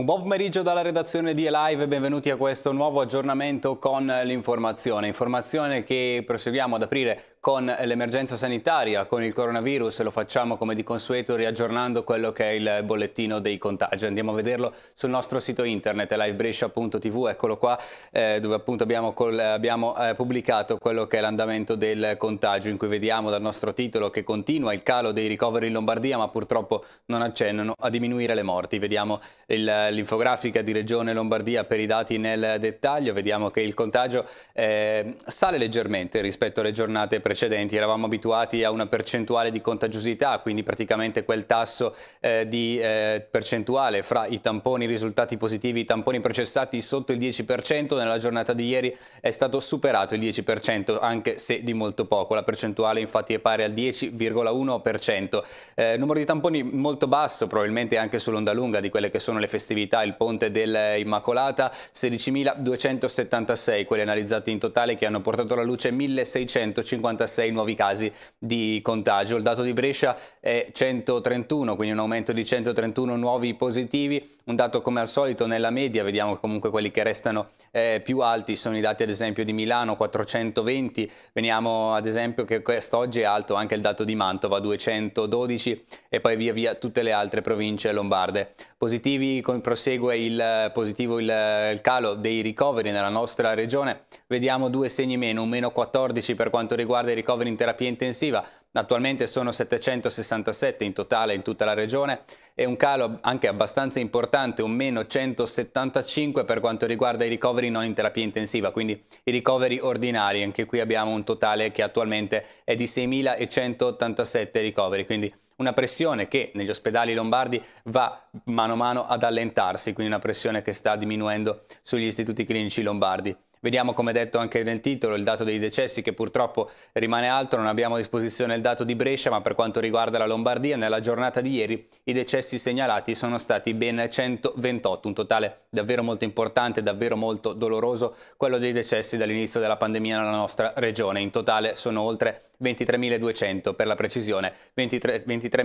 Un buon pomeriggio dalla redazione di Elive, benvenuti a questo nuovo aggiornamento con l'informazione. Informazione che proseguiamo ad aprire con l'emergenza sanitaria, con il coronavirus, lo facciamo come di consueto riaggiornando quello che è il bollettino dei contagi. Andiamo a vederlo sul nostro sito internet livebrescia.tv, eccolo qua, eh, dove appunto abbiamo, col, abbiamo eh, pubblicato quello che è l'andamento del contagio, in cui vediamo dal nostro titolo che continua il calo dei ricoveri in Lombardia, ma purtroppo non accennano a diminuire le morti. Vediamo il l'infografica di Regione Lombardia per i dati nel dettaglio, vediamo che il contagio eh, sale leggermente rispetto alle giornate precedenti, eravamo abituati a una percentuale di contagiosità, quindi praticamente quel tasso eh, di eh, percentuale fra i tamponi risultati positivi, i tamponi processati sotto il 10%, nella giornata di ieri è stato superato il 10%, anche se di molto poco, la percentuale infatti è pari al 10,1%, eh, numero di tamponi molto basso, probabilmente anche sull'onda lunga di quelle che sono le festività festività, il ponte dell'Immacolata, 16.276 quelli analizzati in totale che hanno portato alla luce 1.656 nuovi casi di contagio. Il dato di Brescia è 131, quindi un aumento di 131 nuovi positivi, un dato come al solito nella media, vediamo comunque quelli che restano eh, più alti sono i dati ad esempio di Milano 420, veniamo ad esempio che quest'oggi è alto anche il dato di Mantova 212 e poi via via tutte le altre province lombarde. Positivi con prosegue il eh, positivo il, eh, il, calo dei ricoveri nella nostra regione, vediamo due segni meno, un meno 14 per quanto riguarda i ricoveri in terapia intensiva, attualmente sono 767 in totale in tutta la regione e un calo anche abbastanza importante, un meno 175 per quanto riguarda i ricoveri non in terapia intensiva, quindi i ricoveri ordinari, anche qui abbiamo un totale che attualmente è di 6.187 ricoveri, quindi una pressione che negli ospedali lombardi va mano a mano ad allentarsi, quindi una pressione che sta diminuendo sugli istituti clinici lombardi. Vediamo come detto anche nel titolo il dato dei decessi che purtroppo rimane alto, non abbiamo a disposizione il dato di Brescia ma per quanto riguarda la Lombardia nella giornata di ieri i decessi segnalati sono stati ben 128, un totale davvero molto importante, davvero molto doloroso quello dei decessi dall'inizio della pandemia nella nostra regione, in totale sono oltre 23.200 per la precisione, 23.208. 23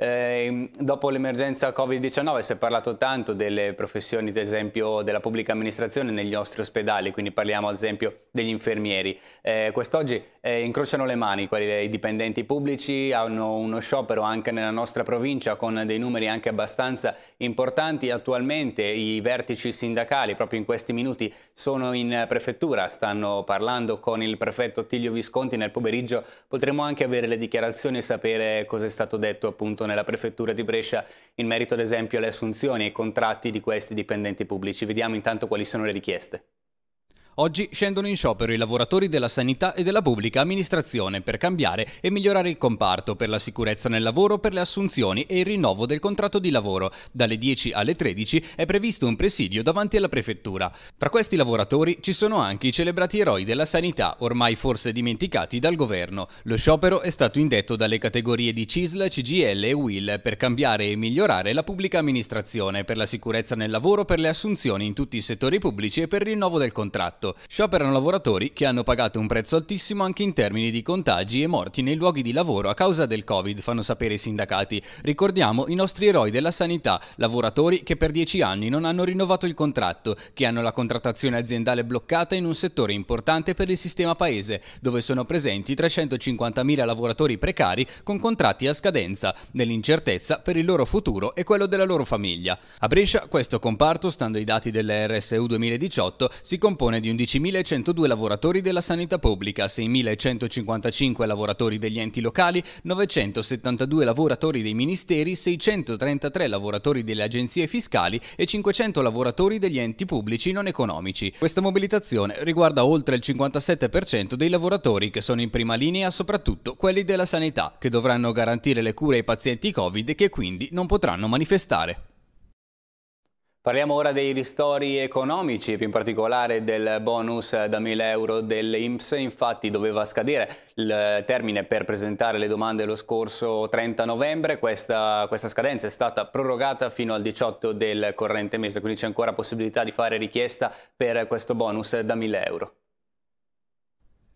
Ehm, dopo l'emergenza Covid-19 si è parlato tanto delle professioni, ad esempio, della pubblica amministrazione negli nostri ospedali, quindi parliamo ad esempio degli infermieri. Eh, quest'oggi eh, incrociano le mani quelli, i dipendenti pubblici, hanno uno sciopero anche nella nostra provincia con dei numeri anche abbastanza importanti. Attualmente i vertici sindacali, proprio in questi minuti, sono in prefettura, stanno parlando con il prefetto Tiglio Visconti. Nel pomeriggio potremo anche avere le dichiarazioni e sapere cosa è stato detto appunto nella prefettura di Brescia in merito ad esempio alle assunzioni e ai contratti di questi dipendenti pubblici. Vediamo intanto quali sono le richieste. Oggi scendono in sciopero i lavoratori della sanità e della pubblica amministrazione per cambiare e migliorare il comparto per la sicurezza nel lavoro, per le assunzioni e il rinnovo del contratto di lavoro. Dalle 10 alle 13 è previsto un presidio davanti alla prefettura. Fra questi lavoratori ci sono anche i celebrati eroi della sanità, ormai forse dimenticati dal governo. Lo sciopero è stato indetto dalle categorie di CISL, CGL e WIL per cambiare e migliorare la pubblica amministrazione, per la sicurezza nel lavoro, per le assunzioni in tutti i settori pubblici e per il rinnovo del contratto stato. Scioperano lavoratori che hanno pagato un prezzo altissimo anche in termini di contagi e morti nei luoghi di lavoro a causa del Covid, fanno sapere i sindacati. Ricordiamo i nostri eroi della sanità, lavoratori che per dieci anni non hanno rinnovato il contratto, che hanno la contrattazione aziendale bloccata in un settore importante per il sistema paese, dove sono presenti 350.000 lavoratori precari con contratti a scadenza, nell'incertezza per il loro futuro e quello della loro famiglia. A Brescia questo comparto, stando ai dati dell'RSU 2018, si compone di un 11.102 lavoratori della sanità pubblica, 6.155 lavoratori degli enti locali, 972 lavoratori dei ministeri, 633 lavoratori delle agenzie fiscali e 500 lavoratori degli enti pubblici non economici. Questa mobilitazione riguarda oltre il 57% dei lavoratori che sono in prima linea, soprattutto quelli della sanità, che dovranno garantire le cure ai pazienti Covid e che quindi non potranno manifestare. Parliamo ora dei ristori economici più in particolare del bonus da 1000 euro dell'Inps, infatti doveva scadere il termine per presentare le domande lo scorso 30 novembre, questa, questa scadenza è stata prorogata fino al 18 del corrente mese, quindi c'è ancora possibilità di fare richiesta per questo bonus da 1000 euro.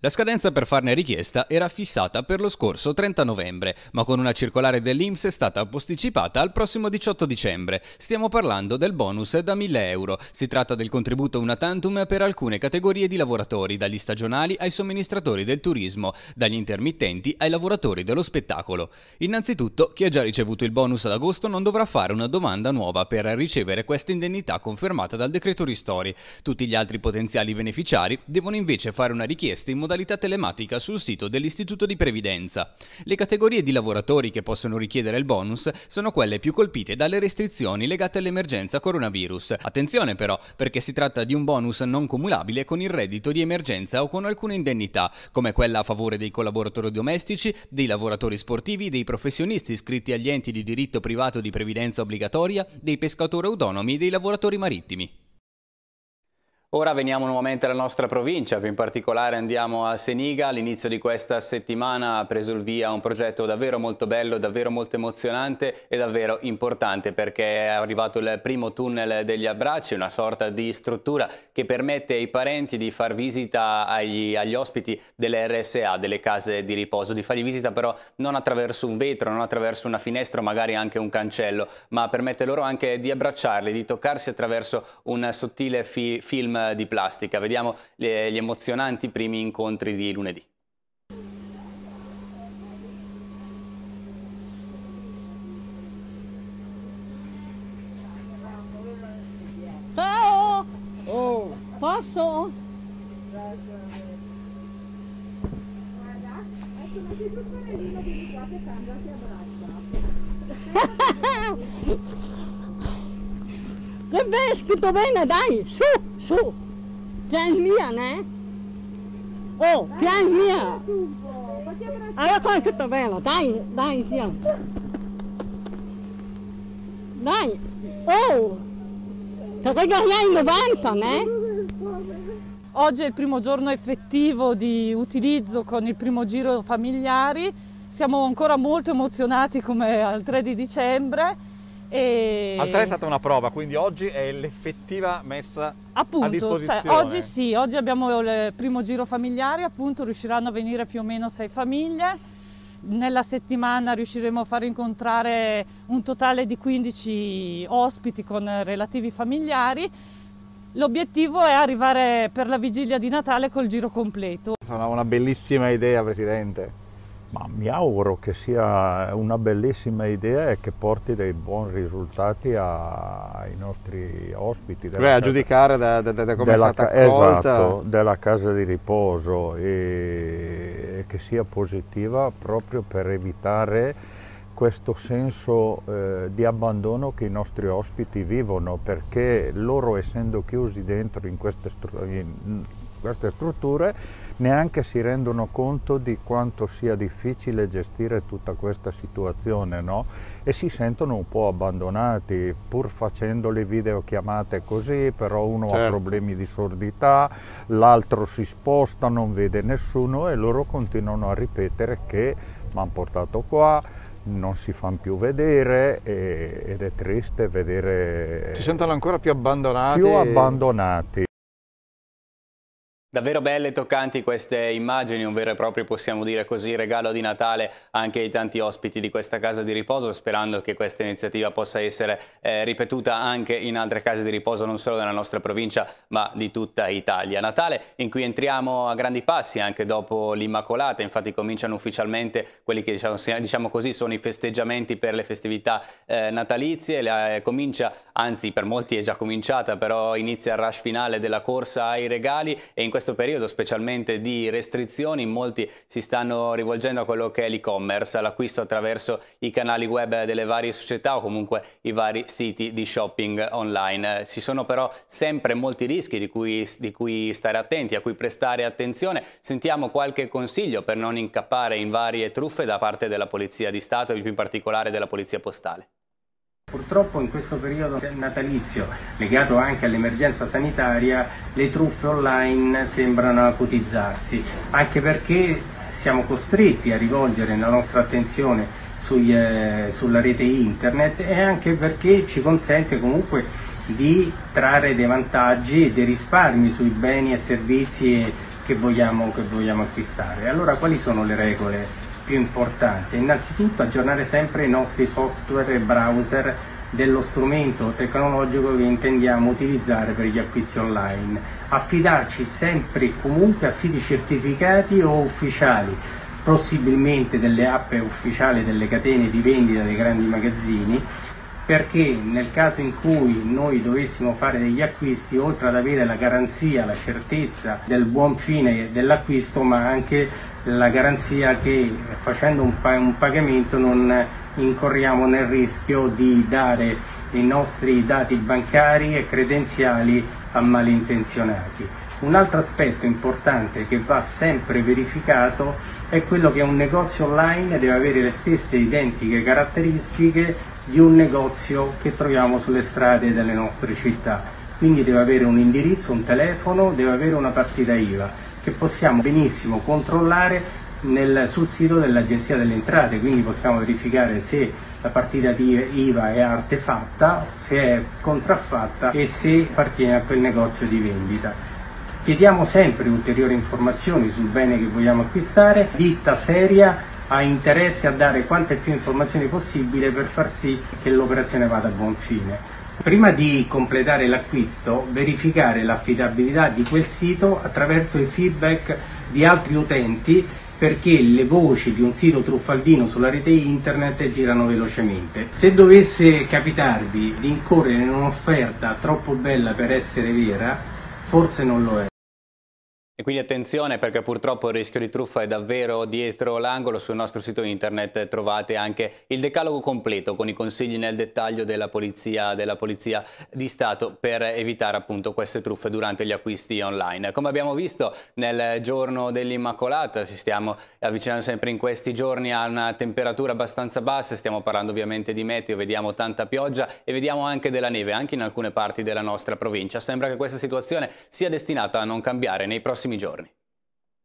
La scadenza per farne richiesta era fissata per lo scorso 30 novembre, ma con una circolare dell'Inps è stata posticipata al prossimo 18 dicembre. Stiamo parlando del bonus da 1000 euro. Si tratta del contributo una tantum per alcune categorie di lavoratori, dagli stagionali ai somministratori del turismo, dagli intermittenti ai lavoratori dello spettacolo. Innanzitutto, chi ha già ricevuto il bonus ad agosto non dovrà fare una domanda nuova per ricevere questa indennità confermata dal decreto Ristori. Tutti gli altri potenziali beneficiari devono invece fare una richiesta in modo modalità telematica sul sito dell'Istituto di Previdenza. Le categorie di lavoratori che possono richiedere il bonus sono quelle più colpite dalle restrizioni legate all'emergenza coronavirus. Attenzione però, perché si tratta di un bonus non cumulabile con il reddito di emergenza o con alcune indennità, come quella a favore dei collaboratori domestici, dei lavoratori sportivi, dei professionisti iscritti agli enti di diritto privato di previdenza obbligatoria, dei pescatori autonomi e dei lavoratori marittimi. Ora veniamo nuovamente alla nostra provincia, più in particolare andiamo a Seniga. All'inizio di questa settimana ha preso il via un progetto davvero molto bello, davvero molto emozionante e davvero importante perché è arrivato il primo tunnel degli abbracci, una sorta di struttura che permette ai parenti di far visita agli, agli ospiti delle RSA, delle case di riposo, di fargli visita però non attraverso un vetro, non attraverso una finestra magari anche un cancello, ma permette loro anche di abbracciarli, di toccarsi attraverso un sottile fi film eh, di plastica. Vediamo gli emozionanti primi incontri di lunedì. Ciao! Oh. Posso? Guarda, ecco una piccolina di qua che cambia ti abbraccia. che bene, scritto bene, dai, su! Su! piange mia, né? Oh, piangi mia! Allora qua è tutto bello dai, dai insieme! Dai! Oh! te Perché gli in 90, né? Oggi è il primo giorno effettivo di utilizzo con il primo giro familiari. Siamo ancora molto emozionati come al 3 di dicembre e... Al è stata una prova, quindi oggi è l'effettiva messa appunto, a cioè, disposizione. Cioè, oggi sì, oggi abbiamo il primo giro familiare, appunto riusciranno a venire più o meno sei famiglie. Nella settimana riusciremo a far incontrare un totale di 15 ospiti con relativi familiari. L'obiettivo è arrivare per la vigilia di Natale col giro completo. Sono una bellissima idea, Presidente. Ma mi auguro che sia una bellissima idea e che porti dei buoni risultati a, ai nostri ospiti. Beh, casa, a giudicare da, da, da come della, è stata accolta. Esatto, della casa di riposo e, e che sia positiva proprio per evitare questo senso eh, di abbandono che i nostri ospiti vivono perché loro essendo chiusi dentro in queste, str in queste strutture neanche si rendono conto di quanto sia difficile gestire tutta questa situazione no? e si sentono un po' abbandonati pur facendo le videochiamate così però uno certo. ha problemi di sordità l'altro si sposta non vede nessuno e loro continuano a ripetere che mi hanno portato qua non si fanno più vedere e, ed è triste vedere... Si sentono ancora più abbandonati. Più abbandonati. Davvero belle e toccanti queste immagini, un vero e proprio, possiamo dire così, regalo di Natale anche ai tanti ospiti di questa casa di riposo, sperando che questa iniziativa possa essere eh, ripetuta anche in altre case di riposo, non solo della nostra provincia, ma di tutta Italia. Natale in cui entriamo a grandi passi anche dopo l'Immacolata, infatti cominciano ufficialmente quelli che diciamo, diciamo, così sono i festeggiamenti per le festività eh, natalizie, La, eh, comincia, anzi per molti è già cominciata, però inizia il rush finale della corsa ai regali e in questo questo periodo specialmente di restrizioni molti si stanno rivolgendo a quello che è l'e-commerce, l'acquisto attraverso i canali web delle varie società o comunque i vari siti di shopping online. Ci sono però sempre molti rischi di cui, di cui stare attenti, a cui prestare attenzione. Sentiamo qualche consiglio per non incappare in varie truffe da parte della Polizia di Stato e più in particolare della Polizia Postale. Purtroppo in questo periodo natalizio, legato anche all'emergenza sanitaria, le truffe online sembrano acutizzarsi, anche perché siamo costretti a rivolgere la nostra attenzione sui, eh, sulla rete internet e anche perché ci consente comunque di trarre dei vantaggi e dei risparmi sui beni e servizi che vogliamo, che vogliamo acquistare. Allora quali sono le regole? più importante. Innanzitutto aggiornare sempre i nostri software e browser dello strumento tecnologico che intendiamo utilizzare per gli acquisti online. Affidarci sempre e comunque a siti certificati o ufficiali, possibilmente delle app ufficiali delle catene di vendita dei grandi magazzini, perché nel caso in cui noi dovessimo fare degli acquisti, oltre ad avere la garanzia, la certezza del buon fine dell'acquisto, ma anche la garanzia che facendo un, pa un, pagamento non incorriamo nel rischio di dare i nostri dati bancari e credenziali a malintenzionati. Un altro aspetto importante che va sempre verificato è quello che un negozio online deve avere le stesse identiche caratteristiche di un negozio che troviamo sulle strade delle nostre città. Quindi deve avere un indirizzo, un telefono, deve avere una partita IVA che possiamo benissimo controllare nel, sul sito dell'Agenzia delle Entrate, quindi possiamo verificare se la partita di IVA è artefatta, se è contraffatta e se appartiene a quel negozio di vendita. Chiediamo sempre ulteriori informazioni sul bene che vogliamo acquistare, ditta seria ha interesse a dare quante più informazioni possibile per far sì che l'operazione vada a buon fine. Prima di completare l'acquisto, verificare l'affidabilità di quel sito attraverso il feedback di altri utenti perché le voci di un sito truffaldino sulla rete internet girano velocemente. Se dovesse capitarvi di incorrere in un'offerta troppo bella per essere vera, forse non lo è. E quindi attenzione perché purtroppo il rischio di truffa è davvero dietro l'angolo, sul nostro sito internet trovate anche il decalogo completo con i consigli nel dettaglio della polizia, della polizia di Stato per evitare appunto queste truffe durante gli acquisti online. Come abbiamo visto nel giorno dell'Immacolata ci stiamo avvicinando sempre in questi giorni a una temperatura abbastanza bassa, stiamo parlando ovviamente di meteo, vediamo tanta pioggia e vediamo anche della neve anche in alcune parti della nostra provincia. Sembra che questa situazione sia destinata a non cambiare nei prossimi prossimi giorni.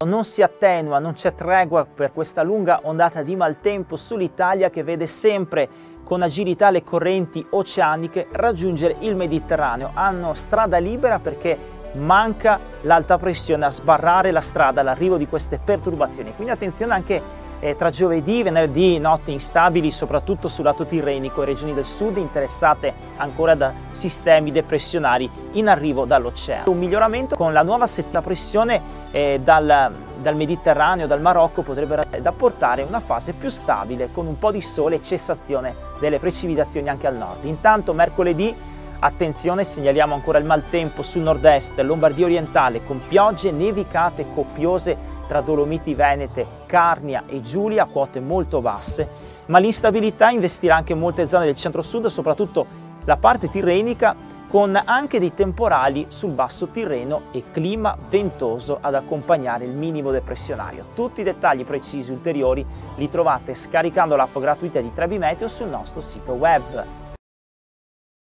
Non si attenua, non c'è tregua per questa lunga ondata di maltempo sull'Italia che vede sempre con agilità le correnti oceaniche raggiungere il Mediterraneo. Hanno strada libera perché manca l'alta pressione a sbarrare la strada all'arrivo di queste perturbazioni. Quindi attenzione anche a eh, tra giovedì e venerdì notti instabili soprattutto sul lato tirrenico e regioni del sud interessate ancora da sistemi depressionari in arrivo dall'oceano. Un miglioramento con la nuova settimana pressione eh, dal, dal Mediterraneo, dal Marocco potrebbe da portare una fase più stabile con un po' di sole e cessazione delle precipitazioni anche al nord. Intanto mercoledì Attenzione, segnaliamo ancora il maltempo sul nord-est, Lombardia orientale, con piogge nevicate copiose tra Dolomiti Venete, Carnia e Giulia, quote molto basse, ma l'instabilità investirà anche molte zone del centro-sud, soprattutto la parte tirrenica, con anche dei temporali sul basso Tirreno e clima ventoso ad accompagnare il minimo depressionario. Tutti i dettagli precisi ulteriori li trovate scaricando l'app gratuita di Trebimeteo sul nostro sito web.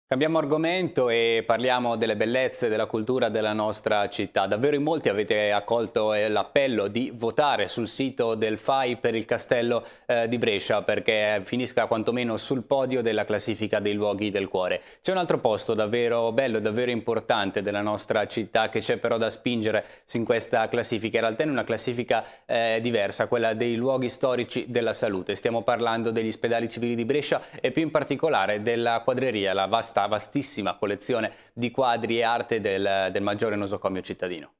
Cambiamo argomento e parliamo delle bellezze della cultura della nostra città. Davvero in molti avete accolto eh, l'appello di votare sul sito del FAI per il castello eh, di Brescia perché eh, finisca quantomeno sul podio della classifica dei luoghi del cuore. C'è un altro posto davvero bello, davvero importante della nostra città che c'è però da spingere in questa classifica. In realtà è una classifica eh, diversa, quella dei luoghi storici della salute. Stiamo parlando degli ospedali civili di Brescia e più in particolare della quadreria, la vasta vasta, vastissima collezione di quadri e arte del, del maggiore nosocomio cittadino.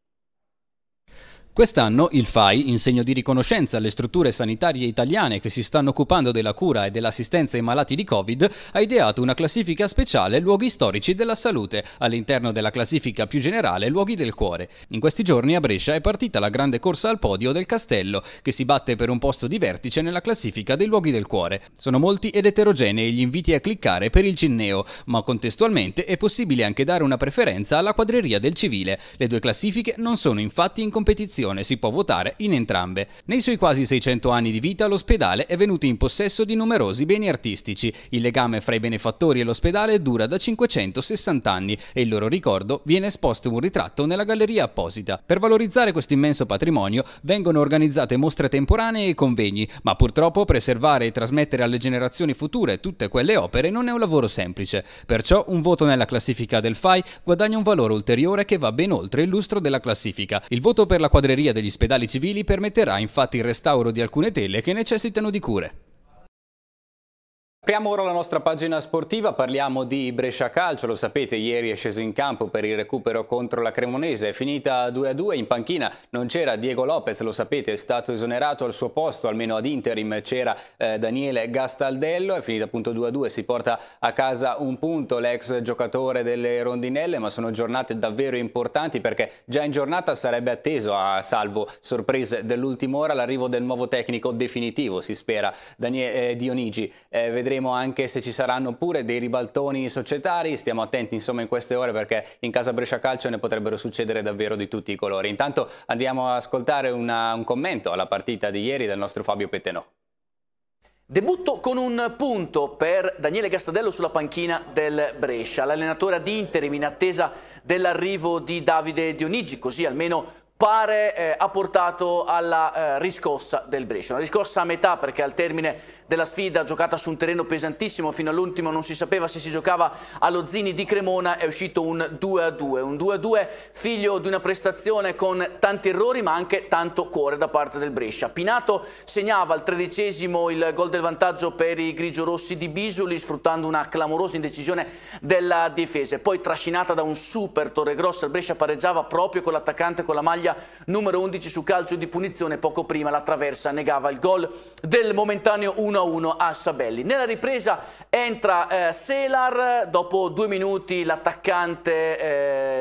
Quest'anno il FAI, in segno di riconoscenza alle strutture sanitarie italiane che si stanno occupando della cura e dell'assistenza ai malati di Covid, ha ideato una classifica speciale Luoghi storici della salute, all'interno della classifica più generale Luoghi del cuore. In questi giorni a Brescia è partita la grande corsa al podio del Castello, che si batte per un posto di vertice nella classifica dei luoghi del cuore. Sono molti ed eterogenei gli inviti a cliccare per il Cinneo, ma contestualmente è possibile anche dare una preferenza alla quadreria del civile. Le due classifiche non sono infatti in competizione Cassazione si può votare in entrambe. Nei suoi quasi 600 anni di vita l'ospedale è venuto in possesso di numerosi beni artistici. Il legame fra i benefattori e l'ospedale dura da 560 anni e il loro ricordo viene esposto un ritratto nella galleria apposita. Per valorizzare questo immenso patrimonio vengono organizzate mostre temporanee e convegni, ma purtroppo preservare e trasmettere alle generazioni future tutte quelle opere non è un lavoro semplice. Perciò un voto nella classifica del FAI guadagna un valore ulteriore che va ben oltre il lustro della classifica. Il voto per la quadriennale libreria degli spedali civili permetterà infatti il restauro di alcune tele che necessitano di cure. Apriamo ora la nostra pagina sportiva, parliamo di Brescia Calcio, lo sapete ieri è sceso in campo per il recupero contro la Cremonese, è finita 2-2 in panchina, non c'era Diego Lopez, lo sapete è stato esonerato al suo posto, almeno ad interim c'era eh, Daniele Gastaldello, è finita appunto 2-2, si porta a casa un punto l'ex giocatore delle rondinelle, ma sono giornate davvero importanti perché già in giornata sarebbe atteso a salvo sorprese dell'ultima ora l'arrivo del nuovo tecnico definitivo, si spera, Daniele, eh, Dionigi. Eh, vedremo vedremo anche se ci saranno pure dei ribaltoni societari, stiamo attenti insomma in queste ore perché in casa Brescia Calcio ne potrebbero succedere davvero di tutti i colori. Intanto andiamo ad ascoltare una, un commento alla partita di ieri del nostro Fabio Petenò. Debutto con un punto per Daniele Castadello sulla panchina del Brescia, l'allenatore ad interim in attesa dell'arrivo di Davide Dionigi, così almeno pare eh, ha portato alla eh, riscossa del Brescia. Una riscossa a metà perché al termine della sfida giocata su un terreno pesantissimo, fino all'ultimo non si sapeva se si giocava allo Zini di Cremona, è uscito un 2-2, un 2-2 figlio di una prestazione con tanti errori ma anche tanto cuore da parte del Brescia. Pinato segnava al tredicesimo il gol del vantaggio per i grigiorossi di Bisoli sfruttando una clamorosa indecisione della difesa, poi trascinata da un super Torre Torregrossa il Brescia pareggiava proprio con l'attaccante con la maglia numero 11 su calcio di punizione poco prima la traversa negava il gol del momentaneo 1 1-1 a Sabelli. Nella ripresa entra eh, Selar, dopo due minuti l'attaccante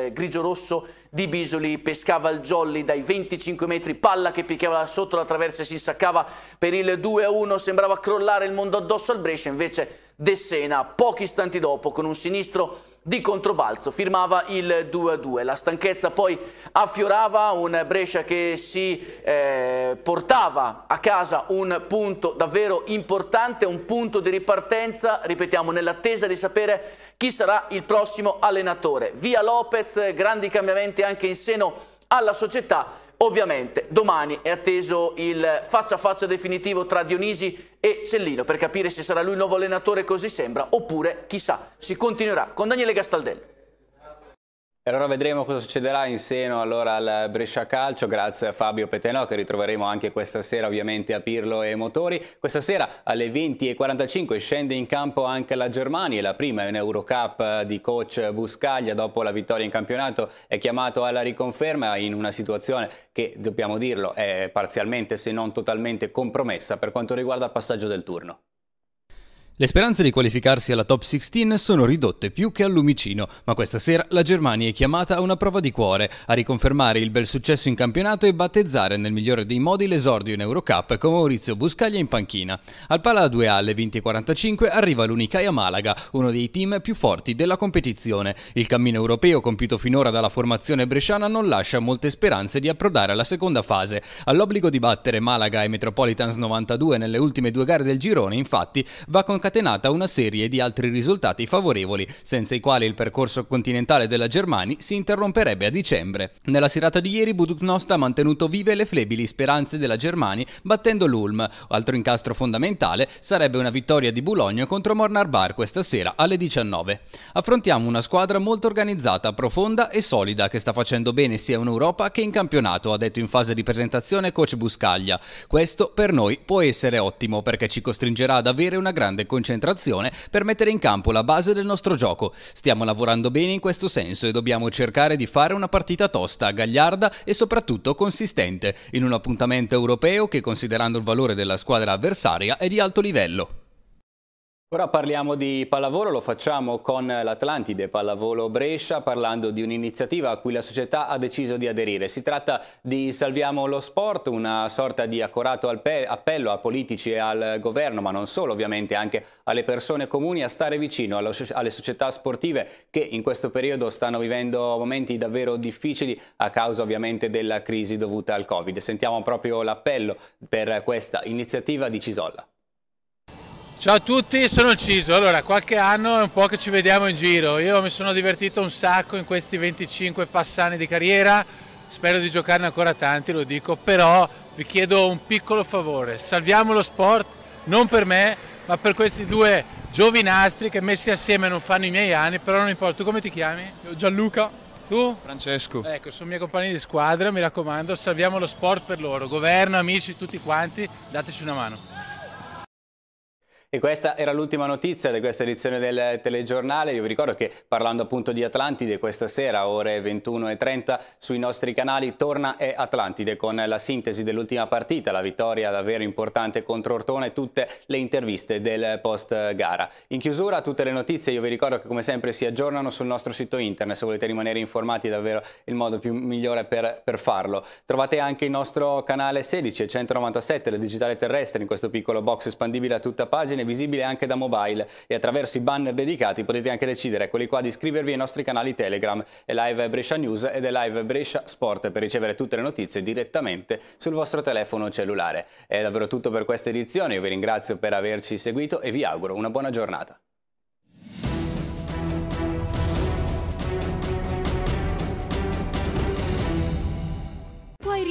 eh, grigio-rosso di Bisoli pescava il jolly dai 25 metri, palla che picchiava sotto la traversa e si insaccava per il 2-1, sembrava crollare il mondo addosso al Brescia, invece De Sena pochi istanti dopo con un sinistro di controbalzo, firmava il 2-2. La stanchezza poi affiorava, un Brescia che si eh, portava a casa un punto davvero importante, un punto di ripartenza, ripetiamo, nell'attesa di sapere chi sarà il prossimo allenatore. Via Lopez, grandi cambiamenti anche in seno alla società Ovviamente domani è atteso il faccia a faccia definitivo tra Dionisi e Cellino per capire se sarà lui il nuovo allenatore, così sembra, oppure chissà, si continuerà con Daniele Gastaldello. E allora vedremo cosa succederà in seno allora al Brescia Calcio, grazie a Fabio Petenò che ritroveremo anche questa sera ovviamente a Pirlo e Motori. Questa sera alle 20.45 scende in campo anche la Germania, la prima in Eurocup eh, di coach Buscaglia dopo la vittoria in campionato è chiamato alla riconferma in una situazione che dobbiamo dirlo è parzialmente se non totalmente compromessa per quanto riguarda il passaggio del turno. Le speranze di qualificarsi alla top 16 sono ridotte più che al lumicino, ma questa sera la Germania è chiamata a una prova di cuore, a riconfermare il bel successo in campionato e battezzare nel migliore dei modi l'esordio in Eurocup con Maurizio Buscaglia in panchina. Al pala a 2 alle 20.45 arriva l'Unicaia Malaga, uno dei team più forti della competizione. Il cammino europeo compiuto finora dalla formazione bresciana non lascia molte speranze di approdare alla seconda fase. All'obbligo di battere Malaga e Metropolitans 92 nelle ultime due gare del girone, infatti, va con concatenata una serie di altri risultati favorevoli, senza i quali il percorso continentale della Germania si interromperebbe a dicembre. Nella serata di ieri Buduknost ha mantenuto vive le flebili speranze della Germania battendo l'Ulm. Altro incastro fondamentale sarebbe una vittoria di Bologna contro Mornar Bar questa sera alle 19. Affrontiamo una squadra molto organizzata, profonda e solida che sta facendo bene sia in Europa che in campionato, ha detto in fase di presentazione coach Buscaglia. Questo per noi può essere ottimo perché ci costringerà ad avere una grande costruzione concentrazione per mettere in campo la base del nostro gioco. Stiamo lavorando bene in questo senso e dobbiamo cercare di fare una partita tosta, gagliarda e soprattutto consistente, in un appuntamento europeo che considerando il valore della squadra avversaria è di alto livello. Ora parliamo di pallavolo, lo facciamo con l'Atlantide Pallavolo Brescia parlando di un'iniziativa a cui la società ha deciso di aderire. Si tratta di Salviamo lo Sport, una sorta di accorato appello a politici e al governo, ma non solo ovviamente, anche alle persone comuni a stare vicino alle società sportive che in questo periodo stanno vivendo momenti davvero difficili a causa ovviamente della crisi dovuta al Covid. Sentiamo proprio l'appello per questa iniziativa di Cisolla. Ciao a tutti, sono il Ciso. Allora, qualche anno è un po' che ci vediamo in giro. Io mi sono divertito un sacco in questi 25 passani di carriera. Spero di giocarne ancora tanti, lo dico, però vi chiedo un piccolo favore. Salviamo lo sport non per me, ma per questi due giovinastri che messi assieme non fanno i miei anni, però non importa. Tu come ti chiami? Io Gianluca. Tu? Francesco. Ecco, sono i miei compagni di squadra, mi raccomando, salviamo lo sport per loro. Governo, amici, tutti quanti, dateci una mano. E questa era l'ultima notizia di questa edizione del telegiornale. Io vi ricordo che parlando appunto di Atlantide questa sera, ore 21.30, sui nostri canali torna è Atlantide con la sintesi dell'ultima partita, la vittoria davvero importante contro Ortona e tutte le interviste del post gara. In chiusura tutte le notizie, io vi ricordo che come sempre si aggiornano sul nostro sito internet, se volete rimanere informati è davvero il modo più migliore per, per farlo. Trovate anche il nostro canale 16 197, la digitale terrestre, in questo piccolo box espandibile a tutta pagina pagine visibile anche da mobile e attraverso i banner dedicati potete anche decidere, quelli ecco, qua, di iscrivervi ai nostri canali Telegram e Live Brescia News ed è Live Brescia Sport per ricevere tutte le notizie direttamente sul vostro telefono cellulare. È davvero tutto per questa edizione, io vi ringrazio per averci seguito e vi auguro una buona giornata.